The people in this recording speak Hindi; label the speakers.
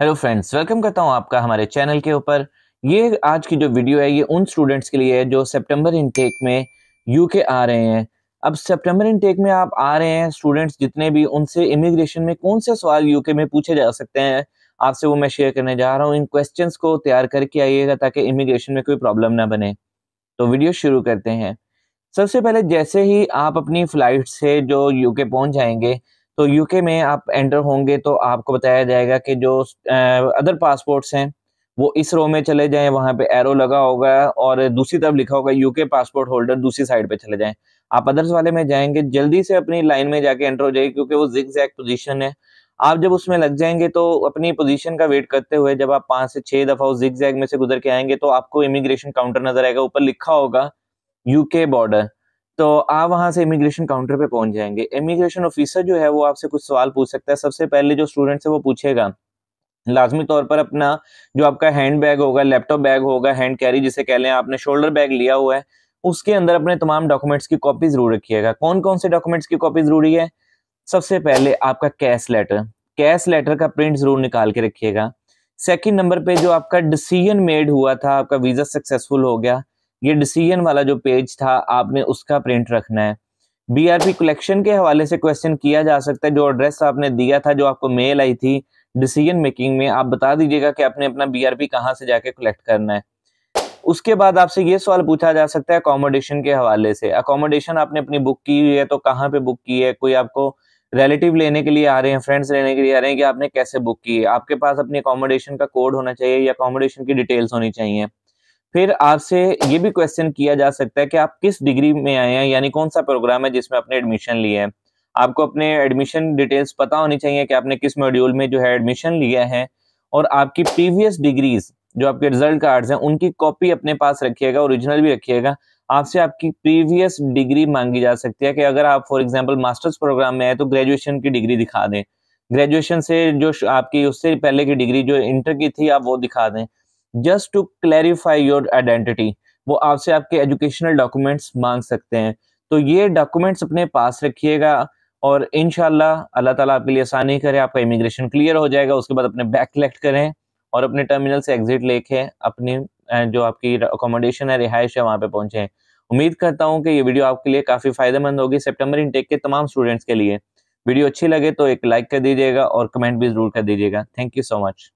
Speaker 1: हेलो फ्रेंड्स वेलकम करता हूं आपका हमारे चैनल के ऊपर ये आज की जो वीडियो है ये उन स्टूडेंट्स के लिए है जो सितंबर इनटेक में यूके आ रहे हैं अब सितंबर इनटेक में आप आ रहे हैं स्टूडेंट्स जितने भी उनसे इमिग्रेशन में कौन से सवाल यूके में पूछे जा सकते हैं आपसे वो मैं शेयर करने जा रहा हूँ इन क्वेश्चन को तैयार करके आइएगा ताकि इमिग्रेशन में कोई प्रॉब्लम ना बने तो वीडियो शुरू करते हैं सबसे पहले जैसे ही आप अपनी फ्लाइट से जो यूके पहुंच जाएंगे तो यूके में आप एंटर होंगे तो आपको बताया जाएगा कि जो अदर पासपोर्ट्स हैं वो इस रो में चले जाएं वहाँ पे एरो लगा होगा और दूसरी तरफ लिखा होगा यूके पासपोर्ट होल्डर दूसरी साइड पे चले जाएं आप अदर्स वाले में जाएंगे जल्दी से अपनी लाइन में जाके एंटर हो जाइए क्योंकि वो जिग जैग पोजीशन है आप जब उसमें लग जाएंगे तो अपनी पोजीशन का वेट करते हुए जब आप पाँच से छः दफ़ा उस जिग जैग में से गुजर के आएंगे तो आपको इमिग्रेशन काउंटर नजर आएगा ऊपर लिखा होगा यूके बॉर्डर तो आप वहाँ से इमिग्रेशन काउंटर पे पहुँच जाएंगे इमिग्रेशन ऑफिसर जो है वो आपसे कुछ सवाल पूछ सकता है सबसे पहले जो स्टूडेंट है वो पूछेगा लाजमी तौर पर अपना जो आपका हैंड बैग होगा लैपटॉप बैग होगा हैंड कैरी जिसे कह लें आपने शोल्डर बैग लिया हुआ है उसके अंदर अपने तमाम डॉक्यूमेंट्स की कॉपी जरूर रखिएगा कौन कौन से डॉक्यूमेंट्स की कॉपी जरूरी है सबसे पहले आपका कैश लेटर कैश लेटर का प्रिंट जरूर निकाल के रखिएगा सेकंड नंबर पे जो आपका डिसीजन मेड हुआ था आपका वीज़ा सक्सेसफुल हो गया ये डिसीजन वाला जो पेज था आपने उसका प्रिंट रखना है बीआरपी कलेक्शन के हवाले से क्वेश्चन किया जा सकता है जो एड्रेस आपने दिया था जो आपको मेल आई थी डिसीजन मेकिंग में आप बता दीजिएगा कि आपने अपना बीआरपी कहाँ से जाके कलेक्ट करना है उसके बाद आपसे ये सवाल पूछा जा सकता है अकोमोडेशन के हवाले से अकोमोडेशन आपने अपनी बुक की हुई है तो कहाँ पे बुक की है कोई आपको रिलेटिव लेने के लिए आ रहे हैं फ्रेंड्स लेने के लिए आ रहे हैं कि आपने कैसे बुक की है आपके पास अपनी अकोमोडेशन का कोड होना चाहिए या अकोमोडेशन की डिटेल्स होनी चाहिए फिर आपसे ये भी क्वेश्चन किया जा सकता है कि आप किस डिग्री में आए हैं यानी कौन सा प्रोग्राम है जिसमें आपने एडमिशन लिया है आपको अपने एडमिशन डिटेल्स पता होनी चाहिए कि आपने किस मॉड्यूल में जो है एडमिशन लिया है और आपकी प्रीवियस डिग्रीज जो आपके रिजल्ट कार्ड्स हैं उनकी कॉपी अपने पास रखिएगा ओरिजिनल भी रखिएगा आपसे आपकी प्रीवियस डिग्री मांगी जा सकती है कि अगर आप फॉर एग्जांपल मास्टर्स प्रोग्राम में आए तो ग्रेजुएशन की डिग्री दिखा दें ग्रेजुएशन से जो आपकी उससे पहले की डिग्री जो इंटर की थी आप वो दिखा दें just to clarify your identity वो आपसे आपके एजुकेशनल डॉक्यूमेंट्स मांग सकते हैं तो ये डॉक्यूमेंट्स अपने पास रखिएगा और इन अल्लाह ताला आपके लिए आसानी करे आपका इमिग्रेशन क्लियर हो जाएगा उसके बाद अपने बैग कलेक्ट करें और अपने टर्मिनल से एग्जिट लेके अपनी जो आपकी अकोमोडेशन है रिहाइश है वहाँ पे पहुंचे उम्मीद करता हूँ कि ये वीडियो आपके लिए काफ़ी फायदेमंद होगी सेप्टेम्बर इनटेक के तमाम स्टूडेंट्स के लिए वीडियो अच्छी लगे तो एक लाइक कर दीजिएगा और कमेंट भी ज़रूर कर दीजिएगा थैंक यू सो मच